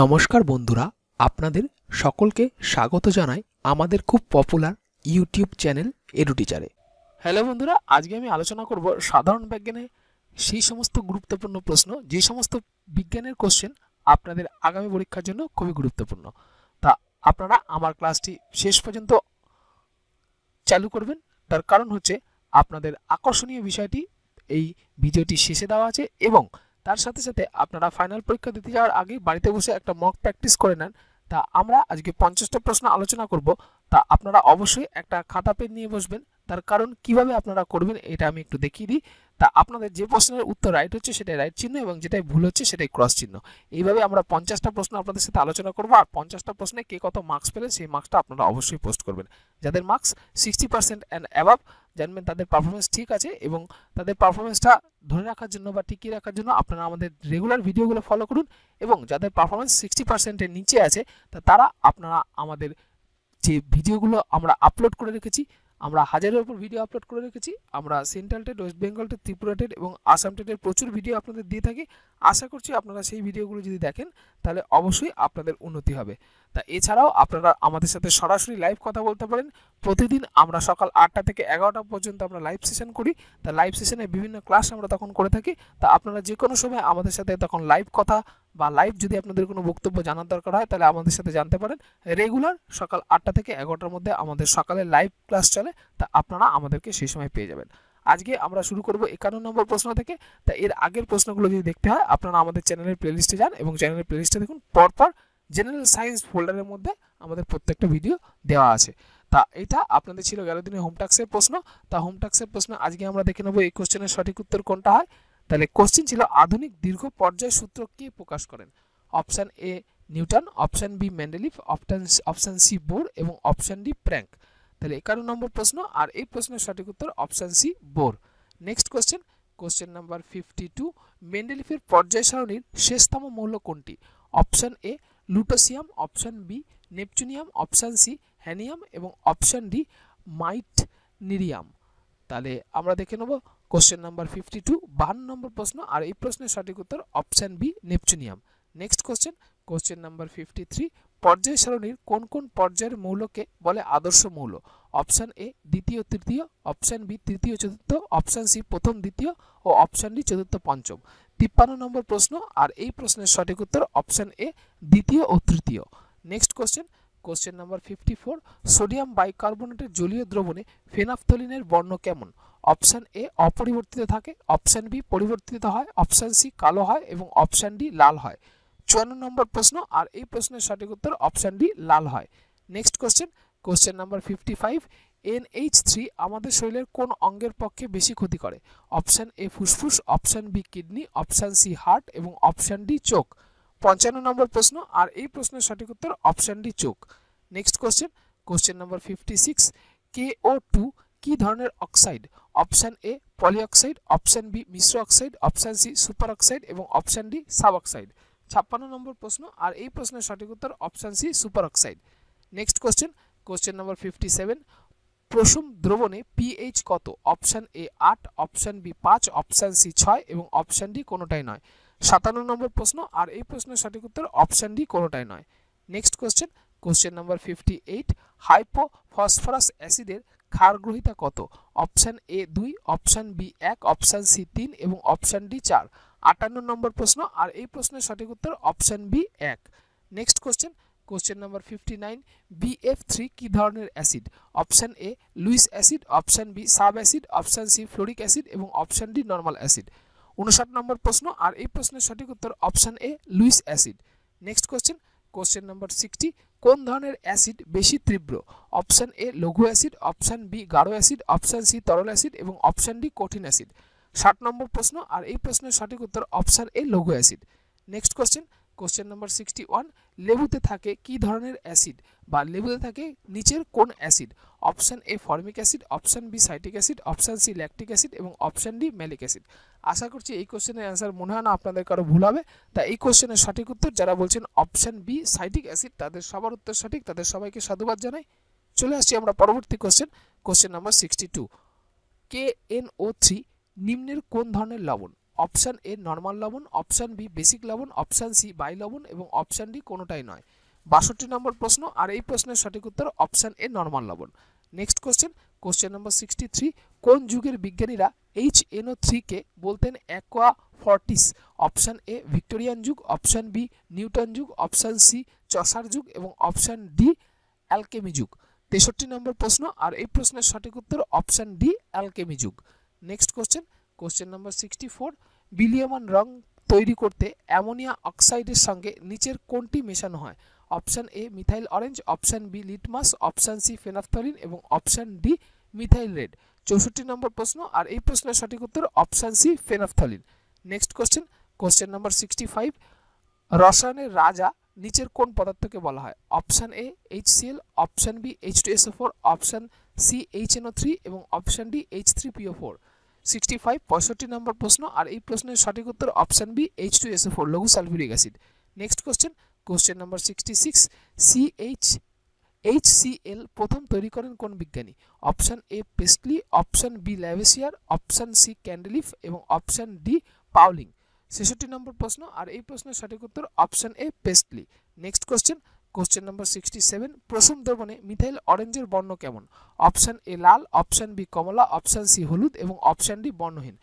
নমস্কার বন্ধুরা আপনাদের সকলকে স্বাগত জানাই আমাদের খুব পপুলার ইউটিউব চ্যানেল এডুটিচারে হ্যালো বন্ধুরা আজকে আমি আলোচনা করব সাধারণ বিজ্ঞানে সেই সমস্ত গুরুত্বপূর্ণ প্রশ্ন যে সমস্ত বিজ্ঞানের কোশ্চেন আপনাদের আগামী পরীক্ষার জন্য খুবই গুরুত্বপূর্ণ তা আপনারা আমার ক্লাসটি শেষ পর্যন্ত চালু করবেন তার কারণ হচ্ছে আপনাদের আকর্ষণীয় বিষয়টি এই ভিডিওটি শেষে দেওয়া আছে এবং তার সাথে সাথে আপনারা ফাইনাল পরীক্ষা দিতে যাওয়ার আগে বাড়িতে বসে একটা মক প্র্যাকটিস করে নেন তা আমরা আজকে পঞ্চাশটা প্রশ্ন আলোচনা করব তা আপনারা অবশ্যই একটা খাতা পেন নিয়ে বসবেন তার কারণ কিভাবে আপনারা করবেন এটা আমি একটু দেখিয়ে দিই তা আপনাদের যে প্রশ্নের উত্তর রাইট হচ্ছে সেটাই রাইট চিহ্ন এবং যেটাই ভুল হচ্ছে সেটাই ক্রস চিহ্ন এইভাবে আমরা পঞ্চাশটা প্রশ্ন আপনাদের সাথে আলোচনা করবো আর পঞ্চাশটা প্রশ্নে কে কত মার্কস পেলেন সেই মার্কসটা আপনারা অবশ্যই পোস্ট করবেন যাদের marks sixty percent and above জানবেন তাদের পারফরমেন্স ঠিক আছে এবং তাদের পারফরমেন্সটা ধরে রাখার জন্য বা টিকিয়ে রাখার জন্য আপনারা আমাদের রেগুলার ভিডিওগুলো ফলো করুন এবং যাদের পারফরমেন্স সিক্সটি পার্সেন্টের নিচে আছে তা তারা আপনারা আমাদের যে ভিডিওগুলো আমরা আপলোড করে রেখেছি আমরা হাজারের উপর ভিডিও আপলোড করে রেখেছি আমরা central TET West Bengal TET Tripura TET এবং আসাম টেটের প্রচুর ভিডিও আপনাদের দিয়ে থাকি আশা করছি আপনারা সেই ভিডিওগুলো যদি দেখেন তাহলে অবশ্যই আপনাদের উন্নতি হবে তা এছাড়াও আপনারা আমাদের সাথে সরাসরি লাইভ কথা বলতে পারেন প্রতিদিন আমরা সকাল আটটা থেকে এগারোটা পর্যন্ত আমরা লাইভ সেশন করি তা লাইভ সেশনে বিভিন্ন ক্লাস আমরা তখন করে থাকি তা আপনারা যে কোনো সময় আমাদের সাথে তখন লাইভ কথা বা লাইভ যদি আপনাদের কোনো বক্তব্য জানার দরকার হয় তাহলে আমাদের সাথে জানতে পারেন রেগুলার সকাল আটটা থেকে এগারোটার মধ্যে আমাদের সকালে লাইভ ক্লাস চলে তা আপনারা আমাদেরকে সেই সময় পেয়ে যাবেন আজকে আমরা শুরু করব একান্ন নম্বর প্রশ্ন থেকে তা এর আগের প্রশ্নগুলো যদি দেখতে হয় আপনারা আমাদের চ্যানেলের প্লেলিস্টে যান এবং চ্যানেলের প্লেলিস্টে দেখুন পরপর জেনারেল সায়েন্স ফোল্ডারের মধ্যে আমাদের প্রত্যেকটা ভিডিও দেওয়া আছে তা এটা আপনাদের ছিল গেল দিনে হোমটাক্সের প্রশ্ন তা হোমটাক্সের প্রশ্ন আজকে আমরা দেখে নেবো এই কোশ্চেনের সঠিক উত্তর কোনটা হয় তাহলে কোশ্চেন ছিল আধুনিক দীর্ঘ পর্যায় সূত্র কে প্রকাশ করেন option A Newton option B Mendeleev option option C Bohr এবং অপশান ডি প্র্যাঙ্ক তাহলে এগারো নম্বর প্রশ্ন আর এই প্রশ্নের সঠিক উত্তর option C Bohr next question question number fifty two মেন্ডেলিফের পর্যায় সারণীর শেষতম মৌল কোনটি option A lutetium option B neptunium option C hahnium এবং অপশান ডি মাইট নিরিয়াম তাহলে আমরা দেখে নেব কোশ্চেন নাম্বার ফিফটি টু বান্ন নম্বর প্রশ্ন আর এই প্রশ্নের সঠিক উত্তর option B neptunium next question question number fifty three পর্যায় সারণীর কোন কোন পর্যায়ের মৌলকে বলে আদর্শ মৌল অপশান এ দ্বিতীয় তৃতীয় অপশান বি তৃতীয় চতুর্থ অপশান সি প্রথম দ্বিতীয় ও অপশান ডি চতুর্থ পঞ্চম তিপ্পান্ন নম্বর প্রশ্ন আর এই প্রশ্নের সঠিক উত্তর অপশান এ দ্বিতীয় ও তৃতীয় next question question number fifty four sodium বাইকার্বনেটের জলীয় দ্রবণে ফেনাফথলিনের বর্ণ কেমন অপশান এ অপরিবর্তিত থাকে অপশান বি পরিবর্তিত হয় অপশান সি কালো হয় এবং অপশান ডি লাল হয় চুয়ান্ন নম্বর প্রশ্ন আর এই প্রশ্নের সঠিক উত্তর অপশান ডি লাল হয় next question question number fifty five NH three আমাদের শরীরের কোন অঙ্গের পক্ষে বেশি ক্ষতি করে অপশান এ ফুসফুস option B kidney option C heart এবং অপশান ডি চোখ পঞ্চান্ন নম্বর প্রশ্ন আর এই প্রশ্নের সঠিক উত্তর অপশান ডি চোখ next question question number fifty six K O two কি ধরনের oxide option A polyoxide option B মিশ্র oxide option C super oxide এবং অপশান ডি সাব অক্সাইড ছাপ্পান্ন নম্বর প্রশ্ন আর এই প্রশ্নের সঠিক উত্তর option C super oxide next question question number fifty seven প্রসুম দ্রবণে পিএইচ কত অপশান এ আট অপশান বি পাঁচ অপশান সি ছয় এবং অপশান ডি কোনোটাই নয় সাতান্ন নম্বর প্রশ্ন আর এই প্রশ্নের সঠিক উত্তর অপশান ডি কোনোটাই নয় next question question number fifty eight hypophosphorous অ্যাসিডের ক্ষারগ্রহিতা কত অপশান এ দুই অপশান বি এক অপশান সি তিন এবং অপশান ডি চার আটান্ন নম্বর প্রশ্ন আর এই প্রশ্নের সঠিক উত্তর অপশান বি এক next question question number fifty nine BF three কী ধরনের acid option A Lewis acid option B sub acid option C fluoric acid এবং অপশান ডি নর্মাল অ্যাসিড উনষাট নম্বর প্রশ্ন আর এই প্রশ্নের সঠিক উত্তর option A Lewis acid next question question number sixty কোন ধরনের অ্যাসিড বেশি তীব্র অপশান এ লঘু অ্যাসিড অপশান বি গাঢ় অ্যাসিড অপশান সি তরল অ্যাসিড এবং অপশান ডি কঠিন অ্যাসিড ষাট নম্বর প্রশ্ন আর এই প্রশ্নের সঠিক উত্তর অপশান এ লঘু acid next question question number sixty one লেবুতে থাকে কি ধরনের অ্যাসিড বা লেবুতে থাকে নিচের কোন acid option A formic acid option B citric acid option C lactic acid এবং অপশান ডি ম্যালিক অ্যাসিড আশা করছি এই কোশ্চেনের অ্যান্সার মনে হয় না আপনাদের কারো ভুল হবে তা এই কোশ্চেনের সঠিক উত্তর যারা বলছেন অপশান বি সাইটিক অ্যাসিড তাদের সবার উত্তর সঠিক তাদের সবাইকে সাধুবাদ জানাই চলে আসছি আমরা পরবর্তী question question number sixty two K N O three নিম্নের কোন ধরনের লবণ অপশান এ নর্মাল লবণ অপশান বি বেসিক লবণ অপশান সি বাই লবণ এবং অপশান ডি কোনোটাই নয় বাষট্টি নম্বর প্রশ্ন আর এই প্রশ্নের সঠিক উত্তর অপশান এ নর্মাল লবণ next question question number sixty three কোন যুগের বিজ্ঞানীরা এইচ এনও থ্রিকে বলতেন aqua fortis option A Victorian যুগ অপশান বি নিউটন যুগ অপশান সি চসার যুগ এবং অপশান ডি অ্যালকেমি যুগ তেষট্টি নম্বর প্রশ্ন আর এই প্রশ্নের সঠিক উত্তর অপশান ডি অ্যালকেমি যুগ next question question number sixty four বিলিয়মান রং তৈরি করতে অ্যামোনিয়া অক্সাইডের সঙ্গে নিচের কোনটি মেশানো হয় option A methyl orange option B litmus option C phenolphthalein এবং অপশান ডি মিথাইল রেড চৌষট্টি নম্বর প্রশ্ন আর এই প্রশ্নের সঠিক উত্তর option C phenolphthalein next question question number sixty five রসায়নের রাজা নিচের কোন পদার্থকে বলা হয় option A H C L option B H two S O four option C H N O three এবং option D H three PO four sixty five পঁয়ষট্টি নম্বর প্রশ্ন আর এই প্রশ্নের সঠিক উত্তর option B H two SO four লঘু sulphuric acid next question question number sixty six CH HCL প্রথম তৈরি করেন কোন বিজ্ঞানী option A Priestley option B Lavoisier option C ক্যান্ডেলিফ এবং অপশান ডি পাউলিং ছেষট্টি নম্বর প্রশ্ন আর এই প্রশ্নের সঠিক উত্তর option A Priestley next question question number sixty seven প্রথম দ্রবণে মিথাইল অরেঞ্জের বর্ণ কেমন অপশান এ লাল অপশান বি কমলা অপশান সি হলুদ এবং অপশান ডি বর্ণহীন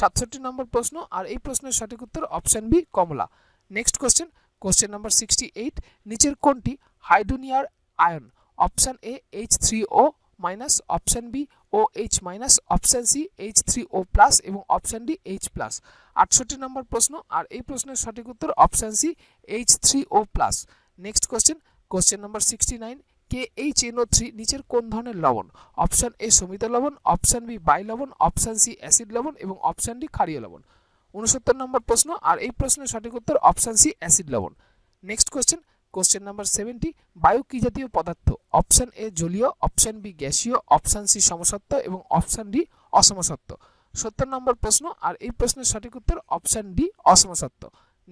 সাতষট্টি নম্বর প্রশ্ন আর এই প্রশ্নের সঠিক উত্তর অপশান বি কমলা next question question number sixty eight নিচের কোনটি হাইড্রোনিয়ার আয়ন option A H three O minus option B O H minus option C H three O plus এবং অপশান ডি এইচ প্লাস আটষট্টি নম্বর প্রশ্ন আর এই প্রশ্নের সঠিক উত্তর option C H three O plus next question question number sixty nine কে এই চেন থ্রি নিচের কোন ধরনের লবণ অপশান এ সমিত লবণ অপশান বি বাই লবণ অপশান সি অ্যাসিড লবণ এবং অপশান ডি ক্ষারীয় লবণ উনসত্তর নম্বর প্রশ্ন আর এই প্রশ্নের সঠিক উত্তর অপশান সি অ্যাসিড লবণ next question question number seventy বায়ু কী জাতীয় পদার্থ অপশান এ জলীয় অপশান বি গ্যাসীয় অপশান সি সমসত্ব এবং অপশান ডি অসমসত্ব সত্তর নম্বর প্রশ্ন আর এই প্রশ্নের সঠিক উত্তর অপশান ডি অসমসত্ব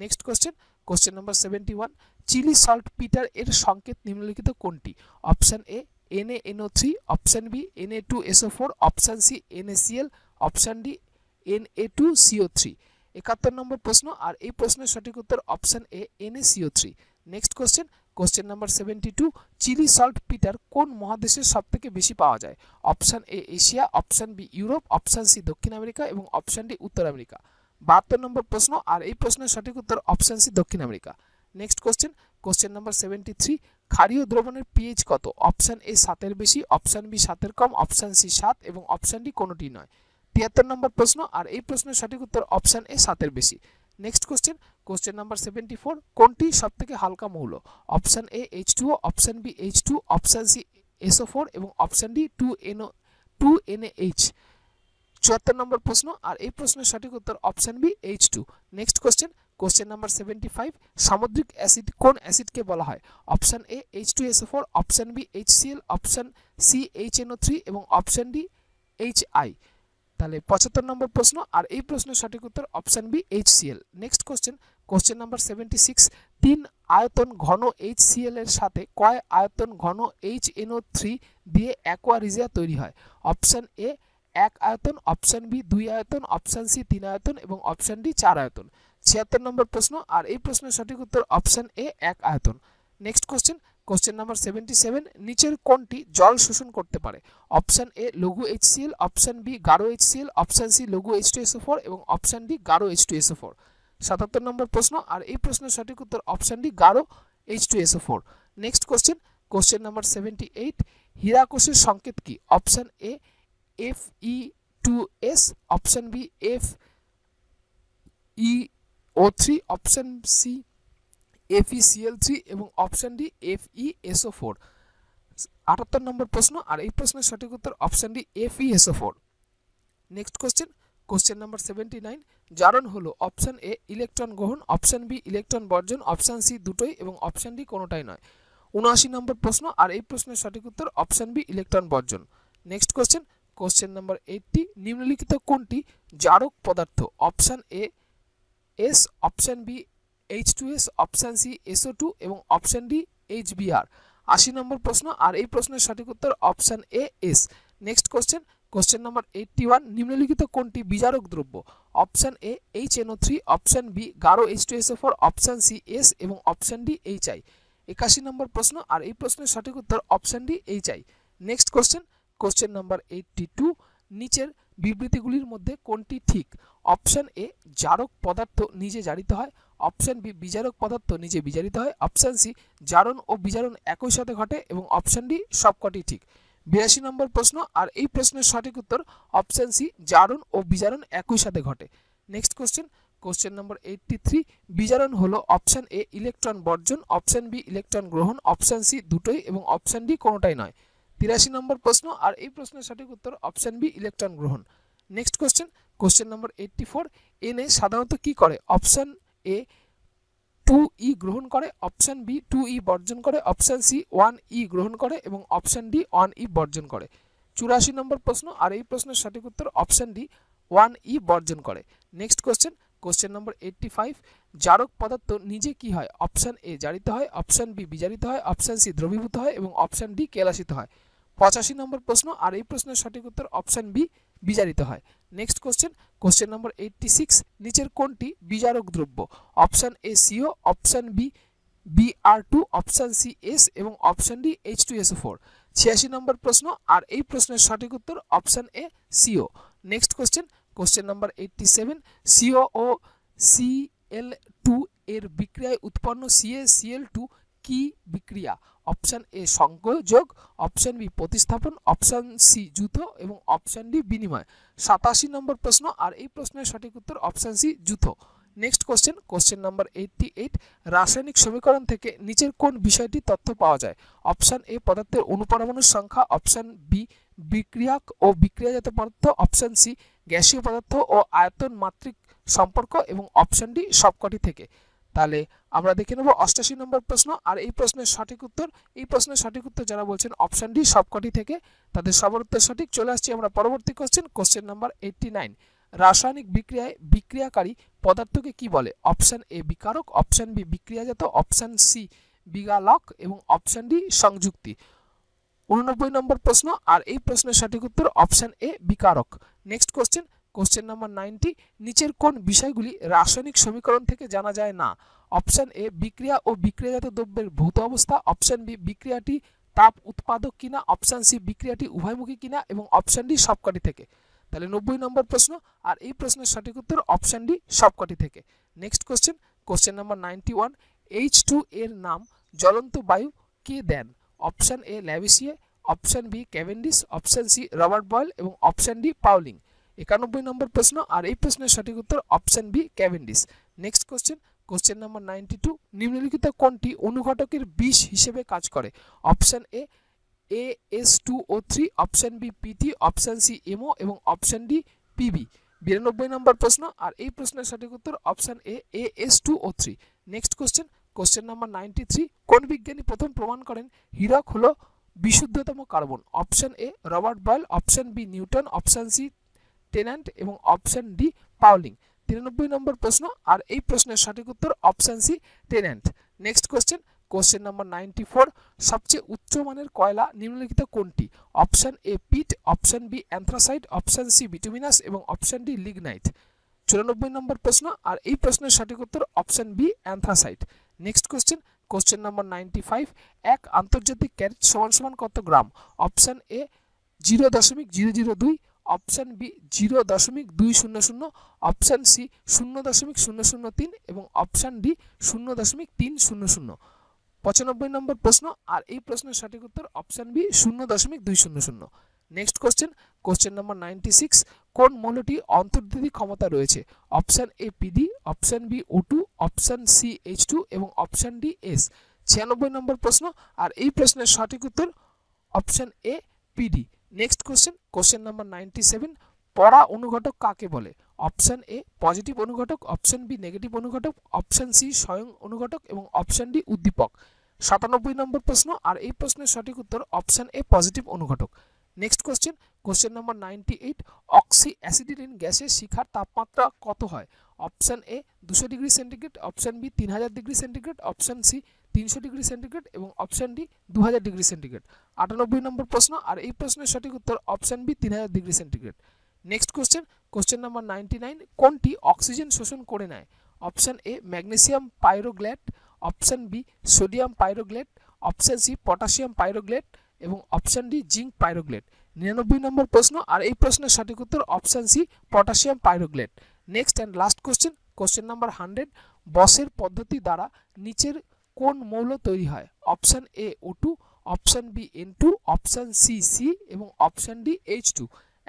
next question question number seventy one Chile saltpetre সংকেত নিম্নলিখিত কোনটি option A N A NO three option B N A two SO four option C N A CL option D N A two CO three একাত্তর নম্বর প্রশ্ন আর এই প্রশ্নের সঠিক উত্তর option A N A CO three next question question number seventy two Chile saltpetre মহাদেশে সব থেকে বেশি পাওয়া যায় option A Asia option B Europe option C দক্ষিণ আমেরিকা এবং অপশান ডি উত্তর আমেরিকা বাহাত্তর নম্বর প্রশ্ন আর এই প্রশ্নের সঠিক উত্তর অপশন সি দক্ষিণ America next question question number seventy three ক্ষারীয় দ্রবণের পিএইচ কত অপশান এ সাতের বেশি অপশান বি সাতের কম অপশান সি সাত এবং অপশান ডি কোনোটি নয় তিয়াত্তর নম্বর প্রশ্ন আর এই প্রশ্নের সঠিক উত্তর অপশান এ সাতের বেশি next question question number seventy four কোনটি সবথেকে হালকা মৌল option A H two option B H two option C SO four এবং option D two NO two NA H চুয়াত্তর নম্বর প্রশ্ন আর এই প্রশ্নের সঠিক উত্তর option B H two next question question number seventy five সামুদ্রিক অ্যাসিড কোন অ্যাসিডকে বলা হয় option A H two SO four option B H CL option C H NO three এবং অপশান ডি এইচ আই তাহলে পঁচাত্তর নম্বর প্রশ্ন আর এই প্রশ্নের সঠিক উত্তর option B H CL next question question number seventy six তিন আয়তন ঘন এইচ সিএল এর সাথে কয় আয়তন ঘন এইচ এনও থ্রি দিয়ে অ্যাকোয়ারিজিয়া তৈরি হয় অপশান এ এক আয়তন অপশান বি দুই আয়তন অপশান সি তিন আয়তন এবং অপশান ডি চার আয়তন ছিয়াত্তর নম্বর প্রশ্ন আর এই প্রশ্নের সঠিক উত্তর অপশান এ এক আয়তন next question question number seventy seven নিচের কোনটি জল শোষণ করতে পারে অপশান এ লঘু এইচসিএল অপশান বি গাঢ় এইচসিএল অপশান সি লঘু এইচ টু এসও ফোর এবং অপশান ডি গাঢ় এইচ টু এসও ফোর সাতাত্তর নম্বর প্রশ্ন আর এই প্রশ্নের সঠিক উত্তর অপশান ডি গাঢ় H two SO four next question question number seventy eight হীরাকোষের সংকেত কি option A F E two S option B F E O three option C F E CL three এবং option D F E SO four আটাত্তর নম্বর প্রশ্ন আর এই প্রশ্নের সঠিক উত্তর option D F E SO four next question question number seventy nine জারণ হলো অপশন এ ইলেকট্রন গ্রহণ অপশন বি ইলেকট্রন বর্জন অপশন সি দুটোই এবং অপশন ডি কোনোটাই নয় উনআশি নম্বর প্রশ্ন আর এই প্রশ্নের সঠিক উত্তর অপশন বি ইলেকট্রন বর্জন next question question number eighty নিম্নলিখিত কোনটি জারক পদার্থ option A S option B H two S option C SO two এবং অপশান ডি এইচ বিআর আশি নম্বর প্রশ্ন আর এই প্রশ্নের সঠিক উত্তর option A S next question question number eighty one নিম্নলিখিত কোনটি বিজারক দ্রব্য option A H NO three option B গারো H two SO four option C S এবং অপশান ডি এইচ আই একাশি নম্বর প্রশ্ন আর এই প্রশ্নের সঠিক উত্তর option D H I next question question number eighty two নিচের বিবৃতিগুলির মধ্যে কোনটি ঠিক অপশান এ জারক পদার্থ নিজে জারিত হয় অপশান বি বিজারক পদার্থ নিজে বিজারিত হয় অপশান সি জারণ ও বিজারণ একই সাথে ঘটে এবং অপশান ডি সবকটি ঠিক বিরাশি নম্বর প্রশ্ন আর এই প্রশ্নের সঠিক উত্তর অপশান সি জারণ ও বিজারণ একই সাথে ঘটে next question question number eighty three বিজারণ হল অপশান এ ইলেকট্রন বর্জন অপশান বি ইলেকট্রন গ্রহণ অপশান সি দুটোই এবং অপশান ডি কোনোটাই নয় তিরাশি নম্বর প্রশ্ন আর এই প্রশ্নের সঠিক উত্তর অপশান বি ইলেকট্রন গ্রহণ next question question number eighty four এনে সাধারণত কি করে অপশান এ টু ই গ্রহণ করে অপশান বি টু ই বর্জন করে অপশান সি ওয়ান ই গ্রহণ করে এবং অপশান ডি ওয়ান ই বর্জন করে চুরাশি নম্বর প্রশ্ন আর এই প্রশ্নের সঠিক উত্তর অপশান ডি ওয়ান ই বর্জন করে next question question number eighty five জারক পদার্থ নিজে কি হয় অপশান এ জারিত হয় অপশান বি বিজারিত হয় অপশান সি দ্রবীভূত হয় এবং অপশান ডি কেলাসিত হয় পঁচাশি নম্বর প্রশ্ন আর এই প্রশ্নের সঠিক উত্তর অপশান বি বিজারিত হয় next question question number eighty six নিচের কোনটি বিজারক দ্রব্য option A CO option B B R two option C S এবং option D H two S four ছিয়াশি নম্বর প্রশ্ন আর এই প্রশ্নের সঠিক উত্তর option A CO next question question number eighty seven CO O C L two এর বিক্রিয়ায় উৎপন্ন সিএসিএল টু কি বিক্রিয়া অপশান এ সংযোগ অপশান বি প্রতিস্থাপন অপশান সি যুথ এবং অপশান ডি বিনিময় সাতাশি নম্বর প্রশ্ন আর এই প্রশ্নের সঠিক উত্তর অপশান সি যুথ next question question number eighty eight রাসায়নিক সমীকরণ থেকে নিচের কোন বিষয়টি তথ্য পাওয়া যায় অপশান এ পদার্থের অনুপরমাণুর সংখ্যা অপশান বি বিক্রিয়াক ও বিক্রিয়াজাত পদার্থ অপশান সি গ্যাসীয় পদার্থ ও আয়তন মাত্রিক সম্পর্ক এবং অপশান ডি সবকটি থেকে তাহলে আমরা দেখে নেব অষ্টাশি নম্বর প্রশ্ন আর এই প্রশ্নের সঠিক উত্তর এই প্রশ্নের সঠিক উত্তর যারা বলছেন অপশান ডি সবকটি থেকে তাদের সবার উত্তর সঠিক চলে আসছি আমরা পরবর্তী question question number eighty nine রাসায়নিক বিক্রিয়ায় বিক্রিয়াকারী পদার্থকে কি বলে অপশান এ বিকারক অপশান বি বিক্রিয়াজাত অপশান সি বিগালক এবং অপশান ডি সংযুক্তি উননব্বই নম্বর প্রশ্ন আর এই প্রশ্নের সঠিক উত্তর অপশান এ বিকারক next question question number ninety নিচের কোন বিষয়গুলি রাসায়নিক সমীকরণ থেকে জানা যায় না অপশান এ বিক্রিয়া ও বিক্রিয়াজাত দ্রব্যের ভৌত অবস্থা অপশান বি বিক্রিয়াটি তাপ উৎপাদক কিনা অপশান সি বিক্রিয়াটি উভয়মুখী কিনা এবং অপশান ডি সবকটি থেকে তাহলে নব্বই নম্বর প্রশ্ন আর এই প্রশ্নের সঠিক উত্তর অপশান ডি সবকটি থেকে next question question number ninety one H two এর নাম জ্বলন্ত বায়ু কে দেন option A Lavoisier option B Cavendish option C Robert Boyle এবং অপশান ডি পাউলিং একানব্বই নম্বর প্রশ্ন আর এই প্রশ্নের সঠিক উত্তর option B Cavendish next question question number ninety two নিম্নলিখিত কোনটি অনুঘটকের বিষ হিসেবে কাজ করে option A A S two O three option B PT option C MO এবং অপশান ডি পিবি বিরানব্বই নম্বর প্রশ্ন আর এই প্রশ্নের সঠিক উত্তর option A A S two O three next question question number ninety three কোন বিজ্ঞানী প্রথম প্রমাণ করেন হীরক হলো বিশুদ্ধতম carbon option A Robert Boyle option B Newton option C Tennant এবং অপশান ডি পাউলিং তিরানব্বই নম্বর প্রশ্ন আর এই প্রশ্নের সঠিক উত্তর option C Tennant next question question number ninety four সবচেয়ে উচ্চমানের কয়লা নিম্নলিখিত কোনটি option A peat option B anthracite option C bituminous এবং অপশান ডি লিগনাইট চুরানব্বই নম্বর প্রশ্ন আর এই প্রশ্নের সঠিক উত্তর option B anthracite next question question number ninety five এক আন্তর্জাতিক ক্যারেট সমান সমান কত গ্রাম অপশান এ জিরো দশমিক জিরো জিরো দুই অপশান বি জিরো দশমিক দুই শূন্য শূন্য অপশান সি শূন্য দশমিক শূন্য শূন্য তিন এবং অপশান ডি শূন্য দশমিক তিন শূন্য শূন্য পঁচানব্বই নম্বর প্রশ্ন আর এই প্রশ্নের সঠিক উত্তর অপশান বি শূন্য দশমিক দুই শূন্য শূন্য next question question number ninety six কোন মৌলটি অন্তর্দ্যুতি ক্ষমতা রয়েছে option A PD option B O two option C H two এবং অপশান ডি এস ছিয়ানব্বই নম্বর প্রশ্ন আর এই প্রশ্নের সঠিক উত্তর option A PD next question question number ninety seven পড়া অনুঘটক কাকে বলে অপশান এ পজিটিভ অনুঘটক অপশান বি নেগেটিভ অনুঘটক অপশান সি স্বয়ং অনুঘটক এবং অপশান ডি উদ্দীপক সাতানব্বই নম্বর প্রশ্ন আর এই প্রশ্নের সঠিক উত্তর অপশান এ পজিটিভ অনুঘটক next question question number ninety eight oxy acetylene গ্যাসের শিখার তাপমাত্রা কত হয় অপশান এ দুশো ডিগ্রি সেন্টিগ্রেড অপশান বি তিন হাজার ডিগ্রি সেন্টিগ্রেড অপশান সি তিনশো ডিগ্রি সেন্টিগ্রেড এবং অপশান ডি দু ডিগ্রি সেন্টিগ্রেড আটানব্বই নম্বর প্রশ্ন আর এই প্রশ্নের সঠিক উত্তর অপশান বি তিন degree centigrade next question question number ninety nine কোনটি অক্সিজেন শোষণ করে নেয় option A magnesium pyrogallate option B sodium pyrogallate option C potassium pyrogallate এবং অপশান ডি জিঙ্ক পাইরোগ্লেট নিরানব্বই নম্বর প্রশ্ন আর এই প্রশ্নের সঠিক উত্তর option C potassium pyrogallate next and last question question number hundred বসের পদ্ধতি দ্বারা নিচের কোন মৌল তৈরি হয় option A O two option B N two option C C এবং অপশান ডি এইচ টু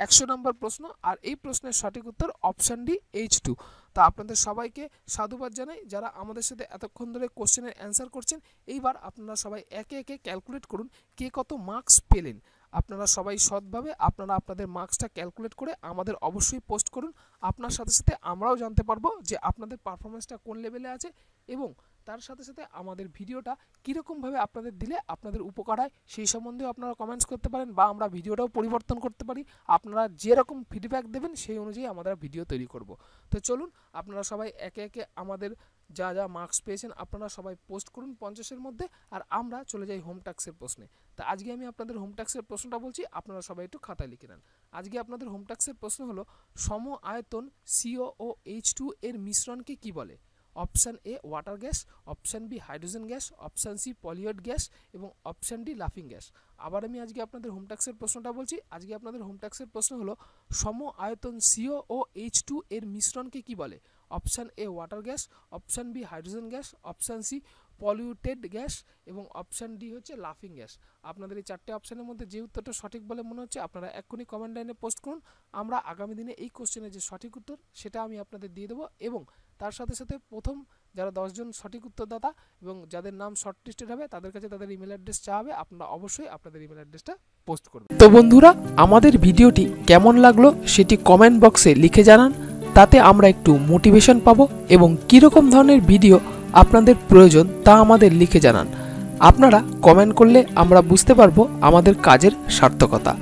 একশো নম্বর প্রশ্ন আর এই প্রশ্নের সঠিক উত্তর অপশান ডি এইচ টু তা আপনাদের সবাইকে সাধুবাদ জানাই যারা আমাদের সাথে এতক্ষণ ধরে কোশ্চেনের অ্যান্সার করছেন এইবার আপনারা সবাই একে একে ক্যালকুলেট করুন কে কত মার্কস পেলেন আপনারা সবাই সৎভাবে আপনারা আপনাদের মার্কসটা ক্যালকুলেট করে আমাদের অবশ্যই পোস্ট করুন আপনার সাথে সাথে আমরাও জানতে পারবো যে আপনাদের পারফরমেন্সটা কোন লেভেলে আছে এবং তার সাথে সাথে আমাদের ভিডিওটা কীরকমভাবে আপনাদের দিলে আপনাদের উপকার হয় সেই সম্বন্ধেও আপনারা কমেন্টস করতে পারেন বা আমরা ভিডিওটাও পরিবর্তন করতে পারি আপনারা যেরকম ফিডব্যাক দেবেন সেই অনুযায়ী আমরা ভিডিও তৈরি করব তো চলুন আপনারা সবাই একে একে আমাদের যা যা মার্কস পেয়েছেন আপনারা সবাই পোস্ট করুন পঞ্চাশের মধ্যে আর আমরা চলে যাই হোম ট্যাক্সের প্রশ্নে তা আজকে আমি আপনাদের হোম ট্যাক্সের প্রশ্নটা বলছি আপনারা সবাই একটু খাতায় লিখে নেন আজকে আপনাদের হোম ট্যাক্সের প্রশ্ন হলো সম আয়তন সিও ও এইচ টু এর মিশ্রণকে কি বলে option A water gas option B hydrogen gas option C পলিওড গ্যাস এবং অপশান ডি লাফিং গ্যাস আবার আমি আজকে আপনাদের হোমট্যাক্সের প্রশ্নটা বলছি আজকে আপনাদের হোমট্যাক্সের প্রশ্ন হলো সম আয়তন সিও ও এইচ টু এর মিশ্রণকে কি বলে option A water gas option B hydrogen gas option C polluted gas এবং অপশান ডি হচ্ছে লাফিং গ্যাস আপনাদের এই চারটে অপশানের মধ্যে যে উত্তরটা সঠিক বলে মনে হচ্ছে আপনারা এক্ষুনি কমেন্ট লাইনে পোস্ট করুন আমরা আগামী দিনে এই কোশ্চেনের যে সঠিক উত্তর সেটা আমি আপনাদের দিয়ে দেবো এবং তার সাথে সাথে প্রথম যারা দশজন সঠিক উত্তরদাতা এবং যাদের নাম শর্টলিস্টেড হবে তাদের কাছে তাদের ইমেল অ্যাড্রেস চাওয়া হবে আপনারা অবশ্যই আপনাদের ইমেল অ্যাড্রেসটা পোস্ট করবেন তো বন্ধুরা আমাদের ভিডিওটি কেমন লাগলো সেটি কমেন্ট বক্সে লিখে জানান তাতে আমরা একটু মোটিভেশন পাব এবং কীরকম ধরনের ভিডিও আপনাদের প্রয়োজন তা আমাদের লিখে জানান আপনারা কমেন্ট করলে আমরা বুঝতে পারবো আমাদের কাজের সার্থকতা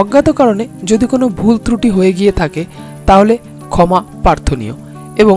অজ্ঞাত কারণে যদি কোনো ভুল ত্রুটি হয়ে গিয়ে থাকে তাহলে ক্ষমা প্রার্থনীয় এবং